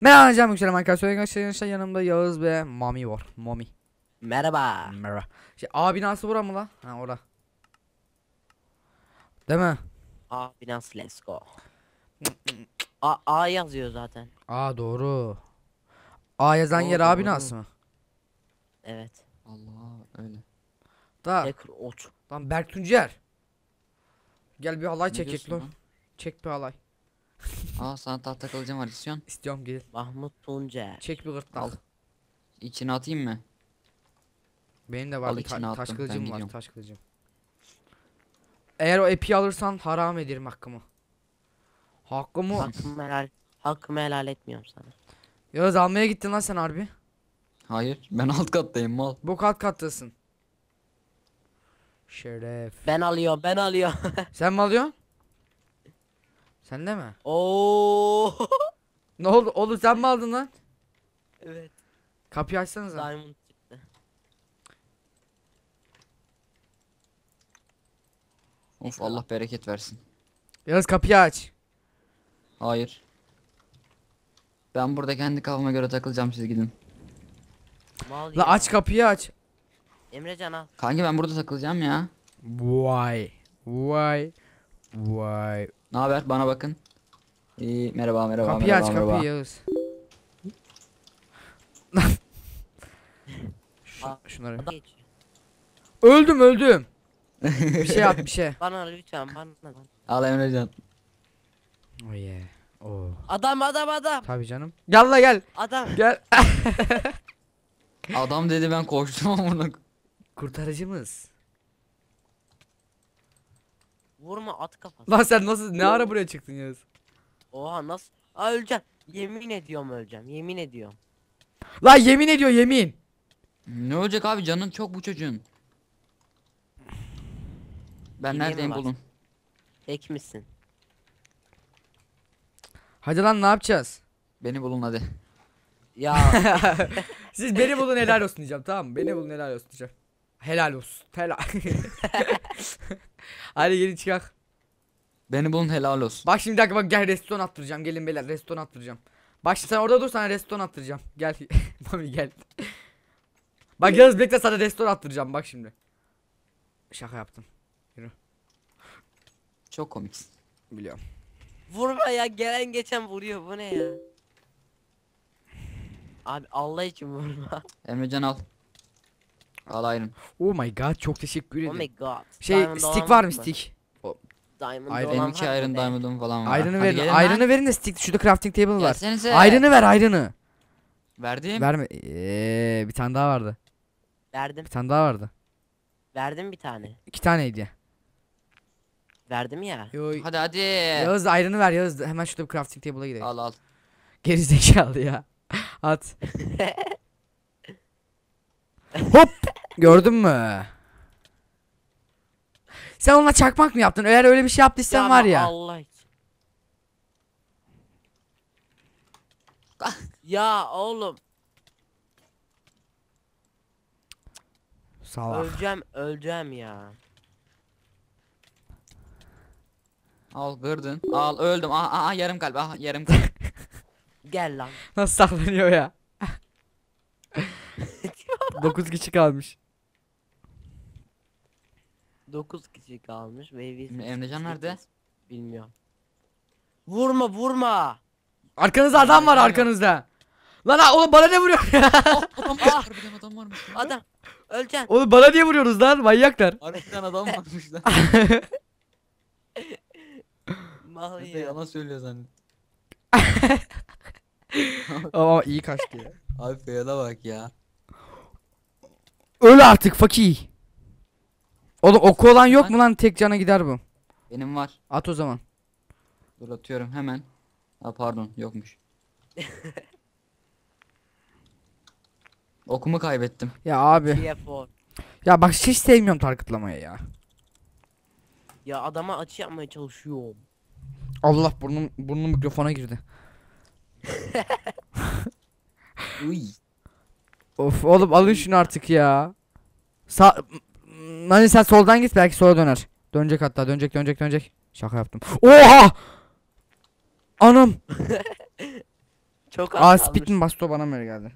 Merhaba canım yükselim arkadaşlar. Arkadaşlar yanımda Yağız ve Mami var. Mami. Merhaba. Merhaba. Şey, A binası bura mı la? Ha ora. Değil mi? A binası let's go. A, A yazıyor zaten. A doğru. A yazan doğru, yer A binası mı? Evet. Allah öyle. Da. Tekr ot. Lan Berk Tuncer. Gel bir halay çekelim. Çek bir halay. Aa sana tahta kılıcım var istiyorsun. İstiyorum gel. Mahmut Tunca. Çek bir gırtlağı. Al. İçine atayım mı? Benim de var Al, ta taş attım. kılıcım ben var gidiyorum. taş kılıcım. Eğer o epi alırsan haram ederim hakkımı. Hakkımı. Hakkımı helal, hakkımı helal etmiyorum sana. Yağız almaya gittin lan sen harbi. Hayır ben alt kattayım mal. Bu kat kattasın. Şeref. Ben alıyor ben alıyor. sen mi alıyorsun? Sen de mi? Oo. Ne oldu? Oğlum sen mi aldın lan? evet. Kapıyı açsanıza. Diamond çıktı. Of Allah bereket versin. Yalnız kapıyı aç. Hayır. Ben burada kendi kafama göre takılacağım siz gidin. Mal La ya. aç kapıyı aç. Emrecan al. Kanki ben burada takılacağım ya. Vay. Vay. Vay. Ne haber? Bana bakın. İyi, merhaba, merhaba, kapıyı merhaba, aç, Kapıyı Yağız. şunları. Öldüm, öldüm. bir şey yap, bir şey. Bana lütfen, bana. Al Emrecan. Oh yeah. Oh. Adam, adam, adam. tabi canım. Gel la gel. Adam. Gel. adam dedi ben koştum amına. Kurtarıcımız. Vurma at kafası. Lan sen nasıl ne ara buraya çıktın Yağız? Oha nasıl? Aa öleceğim. Yemin ediyorum öleceğim. Yemin ediyorum. Lan yemin ediyor yemin. Ne olacak abi canın çok bu çocuğun. Ben Yemin neredeyim bulun. Tek misin? Hadi lan ne yapacağız? Beni bulun hadi. Ya Siz beni bulun helal olsun diyeceğim tamam mı? Beni bulun helal olsun diyeceğim. Helal olsun. Helal. Hadi gelin çıkak. Beni bulun helal olsun. Bak şimdi dakika bak gel restoran attıracağım. Gelin beyler restoran attıracağım. Bak sen orada dur sana restoran attıracağım. Gel. Mami gel. Bak yalnız bekle sana restoran attıracağım bak şimdi. Şaka yaptım. Yürü. Çok komiksin. Biliyorum. Vurma ya gelen geçen vuruyor bu ne ya? Abi Allah için vurma. Emrecan al. Alayım. Oh my god çok teşekkür oh ederim. Oh my god. Şey diamond stick var mı stick? Diamond Iron. Benim iki iron diamond'ım falan var. Iron'ı verin. Iron'ı verin de stick. Şurada crafting table var. Gelsenize. Iron'ı ver iron'ı. Verdim. Verme. Ee, bir tane daha vardı. Verdim. Bir tane daha vardı. Verdim bir tane. İki taneydi. Verdim ya. Yo, hadi hadi. Yağız iron'ı ver Yağız. Hemen şurada bir crafting table'a gidelim. Al al. Gerizekalı ya. At. Hop. Gördün mü? Sen ona çakmak mı yaptın? Eğer öyle bir şey yaptıysan var ya. Allah ya oğlum Salak. öleceğim öleceğim ya. Al gördün? Al öldüm. Aa aha yarım kalp. Aha yarım kalp. Gel lan. Nasıl saklanıyor ya? 9 kişi kalmış. 9 kişi kalmış. Wavy'si. Emrecan nerede? Bilmiyorum. Vurma vurma. Arkanızda adam var arkanızda. Lan ha, oğlum bana ne vuruyor ya? Adam var. Harbiden adam varmış. lan. Adam. Öleceksin. Oğlum bana diye vuruyoruz lan manyaklar? Harbiden adam varmış lan. Mal yalan söylüyor zannet. Ama iyi kaçtı ya. Abi Feyyat'a bak ya. Öl artık fakir. Oğlum oku olan yok mu lan tek cana gider bu. Benim var. At o zaman. Dur atıyorum hemen. Ha pardon yokmuş. Okumu kaybettim. Ya abi. Şey ya bak hiç sevmiyorum targıtlamayı ya. Ya adama açı yapmaya çalışıyorum. Allah burnum burnum mikrofona girdi. Uy. Of oğlum alın şunu artık ya. Sa Nani sen soldan git belki sola döner. Dönecek hatta dönecek dönecek dönecek. Şaka yaptım. Oha! Anam. Çok az Aa kalmış. mi bastı o bana mı geldi?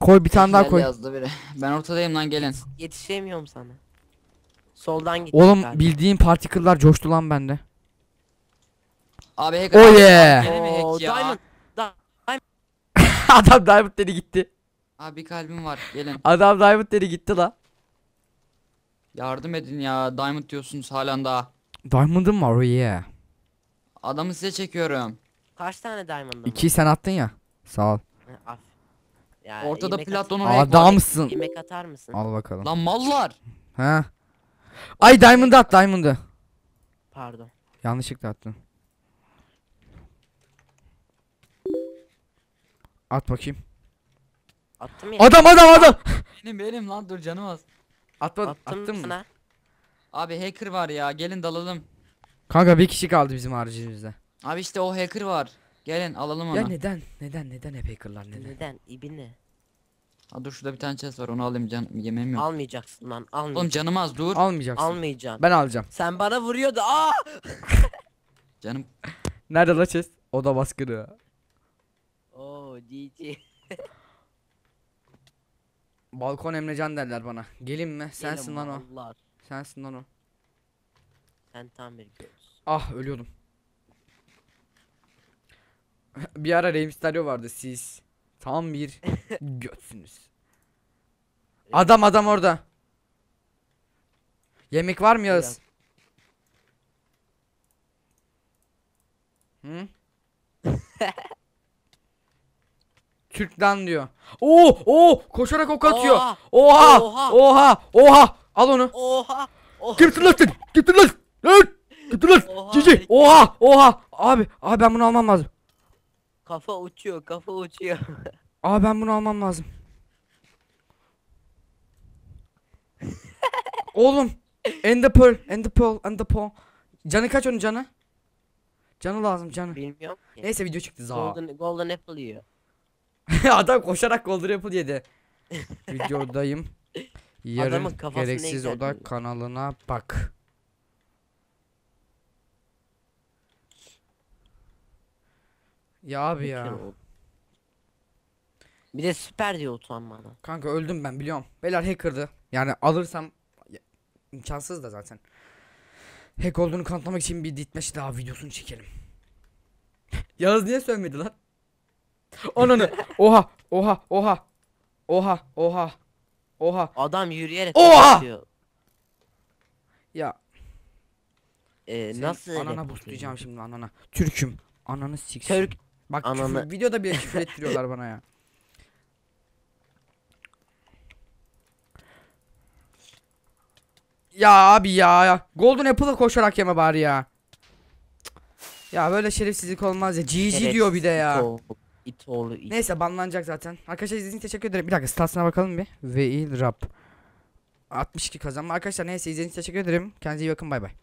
Koy bir tane daha koy. yazdı biri. Ben ortadayım lan gelin. Yetişemiyorum sana. Soldan git. Oğlum galiba. bildiğin particle'lar coştu lan bende. Abi hack. Oh yeah. Gene mi Diamond. Adam diamond dedi gitti. Abi kalbim var gelin. Adam Diamond dedi gitti la. Yardım edin ya Diamond diyorsunuz halen daha. Diamond'ım var o oh yeah. Adamı size çekiyorum. Kaç tane diamond'ın var? İkiyi sen attın ya. Sağ ol. Ya, Ortada Platonu Platon'un atar- ek- Adamsın. Yemek atar mısın? Al bakalım. Lan mallar. Ha. Ay Diamond at Diamond'ı. Pardon. Yanlışlıkla attın. At bakayım. Attım ya. Adam adam adam. benim benim lan dur canım az. Atma, attım attın mı? Abi hacker var ya gelin dalalım. Kanka bir kişi kaldı bizim haricimizde. Abi işte o hacker var. Gelin alalım onu. Ya neden? Neden? Neden hep hackerlar neden? Neden? İbini. Ha dur şurada bir tane chest var onu alayım can yemeğim yok. Almayacaksın lan almayacaksın. Oğlum canım az dur. Almayacaksın. Almayacaksın. Ben alacağım. Sen bana vuruyordu. Aa! canım. Nerede la chest? O da baskını. Oo GG. Balkon Emrecan derler bana. Gelin mi? Sensin lan o. Sensin lan o. Sen tam bir göz. Ah ölüyordum. bir ara Rey Mysterio vardı siz. Tam bir götsünüz. Adam adam orada. Yemek var mı Yağız? Hı? Türkten diyor. Oo, oo, koşarak ok atıyor. Oha, oha, oha, oha. oha. Al onu. Oha. oha. Kimsin lan sen? Kimsin lan? Cici. Oha, oha. Abi, abi ben bunu almam lazım. Kafa uçuyor, kafa uçuyor. abi ben bunu almam lazım. Oğlum. End the pearl, end the pearl, end the pearl. Canı kaç onun canı? Canı lazım canı. Bilmiyorum. Neyse video çıktı zaten. Golden, golden apple yiyor. Adam koşarak Golden Apple yedi. Videodayım. Yarın gereksiz güzel odak kanalına bak. Ya abi ya. Bir de süper diyor utanmadan. Kanka öldüm ben biliyorum. Beyler hacker'dı. Yani alırsam imkansız da zaten. Hack olduğunu kanıtlamak için bir ditmeş daha videosunu çekelim. Yağız niye söylemedi lan? Ananı. Oha. Oha. Oha. Oha. Oha. Oha. Adam yürüyerek Oha! Ya Ee, seni nasıl anana buslayacağım şimdi anana. Türk'üm. Ananı siksin. Türk Bak küfür- ananı- videoda bir küfür ettiriyorlar bana ya. Ya abi ya. Golden Apple'ı koşarak yeme bari ya. Ya böyle şerefsizlik olmaz ya. GG diyor bir de ya. şerefsizlik it oğlu it. Neyse banlanacak zaten. Arkadaşlar izlediğiniz için teşekkür ederim. Bir dakika statsına bakalım bir. Veil rap. 62 kazanma. Arkadaşlar neyse izlediğiniz için teşekkür ederim. Kendinize iyi bakın bay bay.